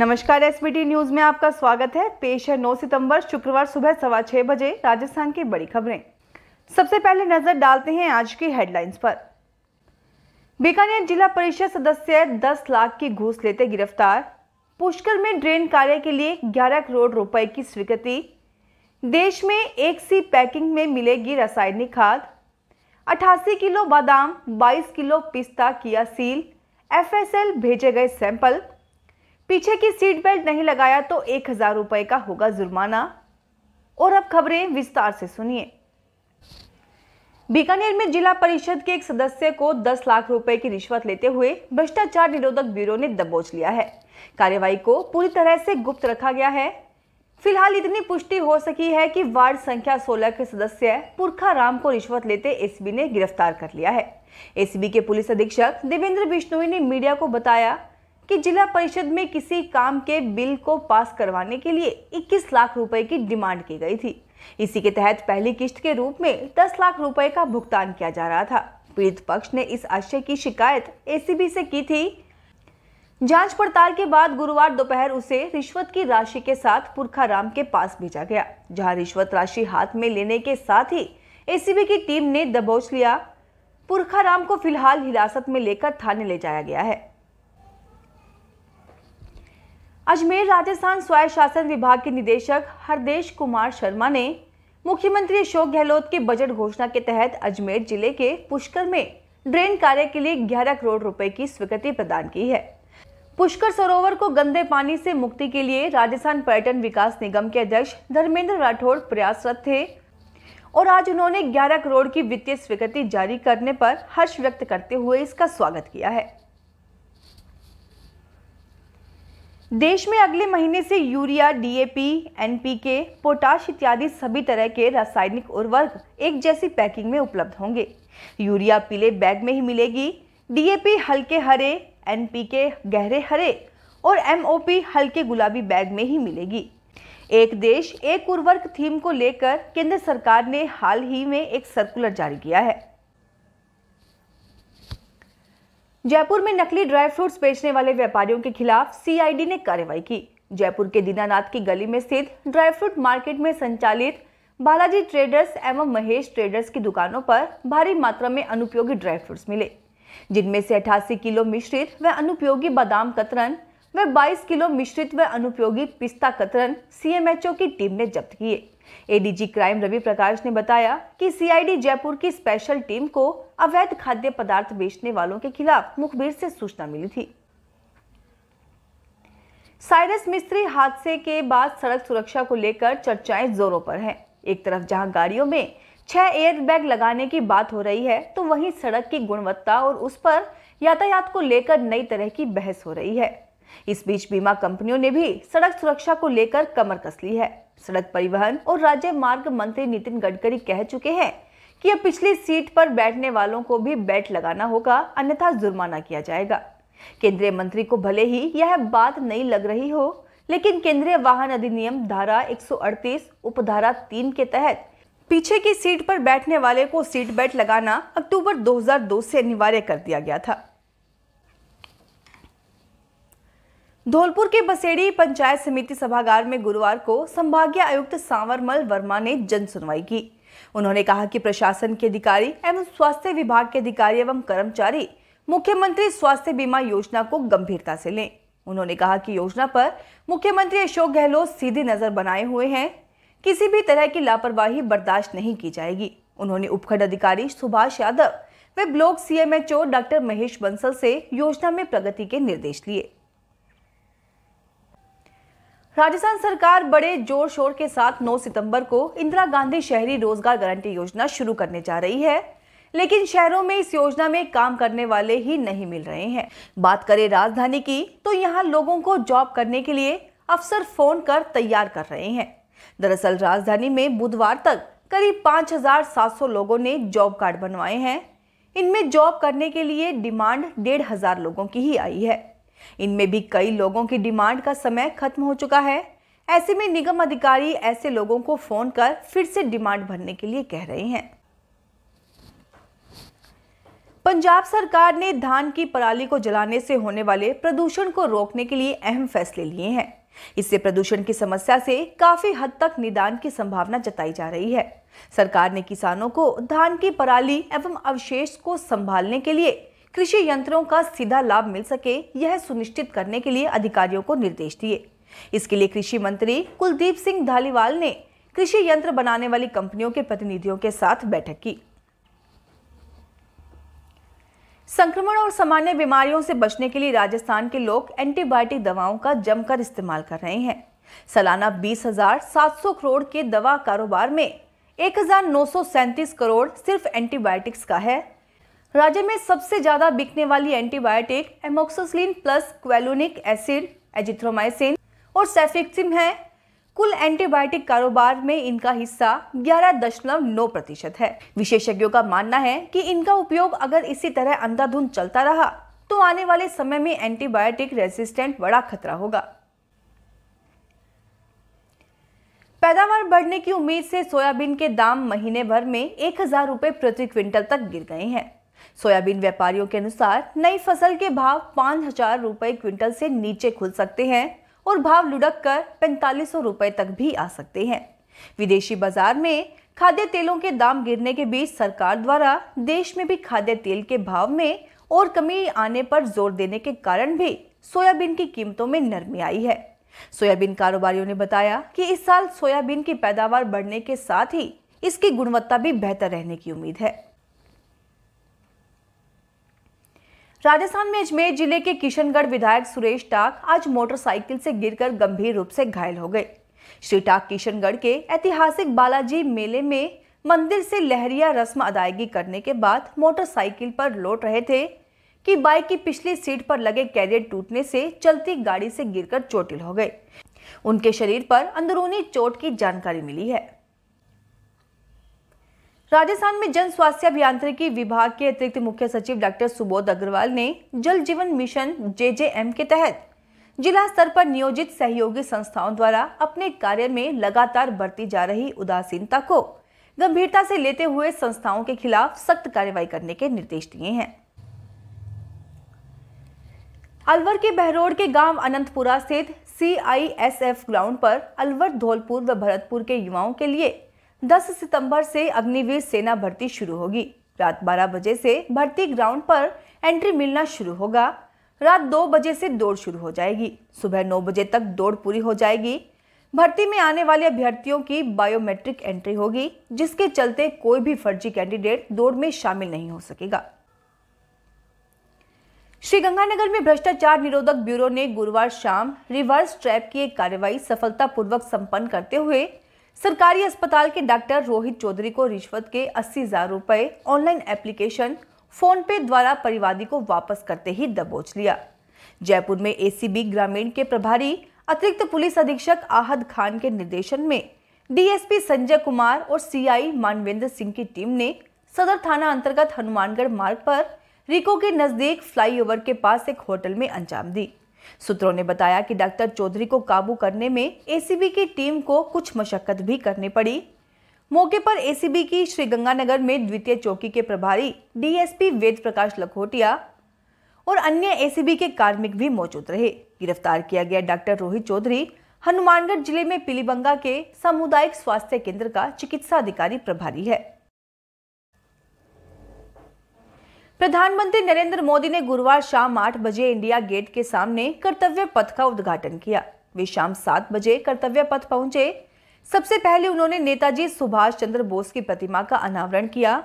नमस्कार SBT news में आपका स्वागत है पेश है 9 सितंबर शुक्रवार सुबह सवा छह बजे राजस्थान की बड़ी खबरें सबसे पहले नजर डालते हैं आज की हेडलाइंस पर बीकानेर जिला परिषद सदस्य 10 लाख की घूस लेते गिरफ्तार पुष्कर में ड्रेन कार्य के लिए 11 करोड़ रुपए की स्वीकृति देश में एक सी पैकिंग में मिलेगी रासायनिक खाद अठासी किलो बादाम 22 किलो पिस्ता किया सील एफएसएल भेजे गए सैंपल पीछे की सीट बेल्ट नहीं लगाया तो एक हजार रुपए का होगा जुर्माना और अब खबरें विस्तार से सुनिए बीकानेर में जिला परिषद के एक सदस्य को 10 लाख रुपए की रिश्वत लेते हुए भ्रष्टाचार निरोधक ब्यूरो ने दबोच लिया है कार्यवाही को पूरी तरह से गुप्त रखा गया है फिलहाल इतनी पुष्टि हो सकी है कि वार्ड संख्या 16 के सदस्य पुरखा राम को रिश्वत लेते एसीबी ने गिरफ्तार कर लिया है एसीबी के पुलिस अधीक्षक देवेंद्र बिश्नोई ने मीडिया को बताया कि जिला परिषद में किसी काम के बिल को पास करवाने के लिए 21 लाख रुपए की डिमांड की गई थी इसी के तहत पहली किश्त के रूप में 10 लाख रुपए का भुगतान किया जा रहा था पीड़ित पक्ष ने इस आशय की शिकायत एसीबी से की थी जांच पड़ताल के बाद गुरुवार दोपहर उसे रिश्वत की राशि के साथ पुरखाराम के पास भेजा गया जहां रिश्वत राशि हाथ में लेने के साथ ही एसीबी की टीम ने दबोच लिया पुरखाराम को फिलहाल हिरासत में लेकर थाने ले जाया गया है अजमेर राजस्थान स्वायत्त शासन विभाग के निदेशक हरदेश कुमार शर्मा ने मुख्यमंत्री अशोक गहलोत के बजट घोषणा के तहत अजमेर जिले के पुष्कर में ड्रेन कार्य के लिए 11 करोड़ रुपए की स्वीकृति प्रदान की है पुष्कर सरोवर को गंदे पानी से मुक्ति के लिए राजस्थान पर्यटन विकास निगम के अध्यक्ष धर्मेंद्र राठौड़ प्रयासरत थे और आज उन्होंने 11 करोड़ की वित्तीय स्वीकृति जारी करने पर हर्ष व्यक्त करते हुए इसका स्वागत किया है देश में अगले महीने से यूरिया डीएपी एनपीके पोटाश इत्यादि सभी तरह के रासायनिक उर्वरक एक जैसी पैकिंग में उपलब्ध होंगे यूरिया पीले बैग में ही मिलेगी डीएपी हल्के हरे एनपीके गहरे हरे और एमओपी हल्के गुलाबी बैग में ही मिलेगी एक देश एक उर्वरक थीम को लेकर केंद्र सरकार ने हाल ही में एक सर्कुलर जारी किया है जयपुर में नकली ड्राई फ्रूट्स बेचने वाले व्यापारियों के खिलाफ सीआईडी ने कार्रवाई की जयपुर के दीनानाथ की गली में स्थित ड्राई फ्रूट मार्केट में संचालित बालाजी ट्रेडर्स एवं महेश ट्रेडर्स की दुकानों पर भारी मात्रा में अनुपयोगी ड्राई फ्रूट्स मिले जिनमें से अठासी किलो मिश्रित व अनुपयोगी बादाम कतरन व 22 किलो मिश्रित व अनुपयोगी पिस्ता कतरन सीएमएचओ की टीम ने जब्त किए एडीजी क्राइम रवि प्रकाश ने बताया कि सीआईडी जयपुर की स्पेशल टीम को अवैध खाद्य पदार्थ बेचने वालों के खिलाफ मुखबिर से सूचना मिली थी साइरस मिस्त्री हादसे के बाद सड़क सुरक्षा को लेकर चर्चाएं जोरों पर हैं एक तरफ जहां गाड़ियों में छह एयर बैग लगाने की बात हो रही है तो वहीं सड़क की गुणवत्ता और उस पर यातायात को लेकर नई तरह की बहस हो रही है इस बीच बीमा कंपनियों ने भी सड़क सुरक्षा को लेकर कमर कस ली है सड़क परिवहन और राज्य मार्ग मंत्री नितिन गडकरी कह चुके हैं कि अब पिछली सीट पर बैठने वालों को भी बेल्ट लगाना होगा अन्यथा जुर्माना किया जाएगा केंद्रीय मंत्री को भले ही यह बात नहीं लग रही हो लेकिन केंद्रीय वाहन अधिनियम धारा 138 उपधारा 3 के तहत पीछे की सीट पर बैठने वाले को सीट बेल्ट लगाना अक्टूबर 2002 से अनिवार्य कर दिया गया था धौलपुर के बसेड़ी पंचायत समिति सभागार में गुरुवार को संभागीय आयुक्त सांवरमल वर्मा ने जन सुनवाई की उन्होंने कहा कि प्रशासन के अधिकारी एवं स्वास्थ्य विभाग के अधिकारी एवं कर्मचारी मुख्यमंत्री स्वास्थ्य बीमा योजना को गंभीरता से लें उन्होंने कहा कि योजना पर मुख्यमंत्री अशोक गहलोत सीधी नजर बनाए हुए हैं किसी भी तरह की लापरवाही बर्दाश्त नहीं की जाएगी उन्होंने उपखंड अधिकारी सुभाष यादव व block CMHO doctor Mahesh Bansal से योजना में प्रगति के निर्देश लिए राजस्थान सरकार बड़े जोर शोर के साथ 9 सितंबर को इंदिरा गांधी शहरी रोजगार गारंटी योजना शुरू करने जा रही है लेकिन शहरों में इस योजना में काम करने वाले ही नहीं मिल रहे हैं बात करें राजधानी की तो यहाँ लोगों को जॉब करने के लिए अफसर फोन कर तैयार कर रहे हैं दरअसल राजधानी में बुधवार तक करीब 5,700 लोगों ने जॉब कार्ड बनवाए हैं इनमें जॉब करने के लिए डिमांड डेढ़ हजार लोगों की ही आई है इनमें भी कई लोगों की डिमांड का समय खत्म हो चुका है ऐसे में निगम अधिकारी ऐसे लोगों को फोन कर फिर से डिमांड भरने के लिए कह रहे हैं पंजाब सरकार ने धान की पराली को जलाने से होने वाले प्रदूषण को रोकने के लिए अहम फैसले लिए हैं इससे प्रदूषण की समस्या से काफी हद तक निदान की संभावना जताई जा रही है सरकार ने किसानों को धान की पराली एवं अवशेष को संभालने के लिए कृषि यंत्रों का सीधा लाभ मिल सके यह सुनिश्चित करने के लिए अधिकारियों को निर्देश दिए इसके लिए कृषि मंत्री कुलदीप सिंह धालीवाल ने कृषि यंत्र बनाने वाली कंपनियों के प्रतिनिधियों के साथ बैठक की संक्रमण और सामान्य बीमारियों से बचने के लिए राजस्थान के लोग एंटीबायोटिक दवाओं का जमकर इस्तेमाल कर रहे हैं सालाना बीस हजार सात सौ करोड़ के दवा कारोबार में एक हजार नौ सौ सैंतीस करोड़ सिर्फ एंटीबायोटिक्स का है राज्य में सबसे ज्यादा बिकने वाली antibiotic amoxicillin plus clavulanic acid azithromycin और सेफिक्सिम है कुल एंटीबायोटिक कारोबार में इनका हिस्सा 11.9 प्रतिशत है विशेषज्ञों का मानना है कि इनका उपयोग अगर इसी तरह अंधाधुंध चलता रहा तो आने वाले समय में एंटीबायोटिक रेजिस्टेंट बड़ा खतरा होगा पैदावार बढ़ने की उम्मीद से सोयाबीन के दाम महीने भर में एक हजार रुपये प्रति क्विंटल तक गिर गए हैं सोयाबीन व्यापारियों के अनुसार नई फसल के भाव पाँच हजार रुपये क्विंटल से नीचे खुल सकते हैं और भाव लुढ़क कर पैंतालीस सौ रुपये तक भी आ सकते हैं विदेशी बाजार में खाद्य तेलों के दाम गिरने के बीच सरकार द्वारा देश में भी खाद्य तेल के भाव में और कमी आने पर जोर देने के कारण भी सोयाबीन की कीमतों में नरमी आई है सोयाबीन कारोबारियों ने बताया कि इस साल सोयाबीन की पैदावार बढ़ने के साथ ही इसकी गुणवत्ता भी बेहतर रहने की उम्मीद है राजस्थान में अजमेर जिले के किशनगढ़ विधायक सुरेश टाक आज मोटरसाइकिल से गिरकर गंभीर रूप से घायल हो गए श्री टाक किशनगढ़ के ऐतिहासिक बालाजी मेले में मंदिर से लहरिया रस्म अदायगी करने के बाद मोटरसाइकिल पर लौट रहे थे कि बाइक की पिछली सीट पर लगे कैरियर टूटने से चलती गाड़ी से गिरकर चोटिल हो गए उनके शरीर पर अंदरूनी चोट की जानकारी मिली है राजस्थान में जन स्वास्थ्य अभियांत्रिकी विभाग के अतिरिक्त मुख्य सचिव डॉक्टर सुबोध अग्रवाल ने जल जीवन मिशन जेजेएम के तहत जिला स्तर पर नियोजित सहयोगी संस्थाओं द्वारा अपने कार्य में लगातार बरती जा रही उदासीनता को गंभीरता से लेते हुए संस्थाओं के खिलाफ सख्त कार्यवाही करने के निर्देश दिए हैं अलवर के बहरोड के गांव अनंतपुरा स्थित सीआईएसएफ ग्राउंड पर अलवर धौलपुर व भरतपुर के युवाओं के लिए 10 सितंबर से अग्निवीर सेना भर्ती शुरू होगी रात 12 बजे से भर्ती ग्राउंड पर एंट्री मिलना शुरू होगा रात 2 बजे से दौड़ शुरू हो जाएगी सुबह 9 बजे तक दौड़ पूरी हो जाएगी भर्ती में आने वाले अभ्यर्थियों की बायोमेट्रिक एंट्री होगी जिसके चलते कोई भी फर्जी कैंडिडेट दौड़ में शामिल नहीं हो सकेगा श्रीगंगानगर में भ्रष्टाचार निरोधक ब्यूरो ने गुरुवार शाम रिवर्स ट्रैप की एक कार्रवाई सफलतापूर्वक संपन्न करते हुए सरकारी अस्पताल के डॉक्टर रोहित चौधरी को रिश्वत के अस्सी हजार रूपए ऑनलाइन एप्लीकेशन फोन पे द्वारा परिवादी को वापस करते ही दबोच लिया जयपुर में एसीबी ग्रामीण के प्रभारी अतिरिक्त पुलिस अधीक्षक आहद खान के निर्देशन में डीएसपी संजय कुमार और सीआई मानवेंद्र सिंह की टीम ने सदर थाना अंतर्गत हनुमानगढ़ मार्ग पर रिको के नजदीक फ्लाईओवर के पास एक होटल में अंजाम दी सूत्रों ने बताया कि डॉक्टर चौधरी को काबू करने में एसीबी की टीम को कुछ मशक्कत भी करनी पड़ी मौके पर एसीबी की श्रीगंगानगर में द्वितीय चौकी के प्रभारी डीएसपी वेद प्रकाश लखोटिया और अन्य एसीबी के कार्मिक भी मौजूद रहे गिरफ्तार किया गया डॉक्टर रोहित चौधरी हनुमानगढ़ जिले में पीलीबंगा के सामुदायिक स्वास्थ्य केंद्र का चिकित्सा अधिकारी प्रभारी है प्रधानमंत्री नरेंद्र मोदी ने गुरुवार शाम आठ बजे इंडिया गेट के सामने कर्तव्य पथ का उद्घाटन किया वे शाम सात बजे कर्तव्य पथ पहुंचे सबसे पहले उन्होंने नेताजी सुभाष चंद्र बोस की प्रतिमा का अनावरण किया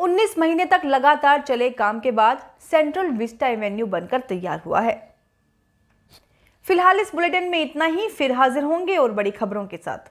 19 महीने तक लगातार चले काम के बाद सेंट्रल विस्टा एवेन्यू बनकर तैयार हुआ है फिलहाल इस बुलेटिन में इतना ही फिर हाजिर होंगे और बड़ी खबरों के साथ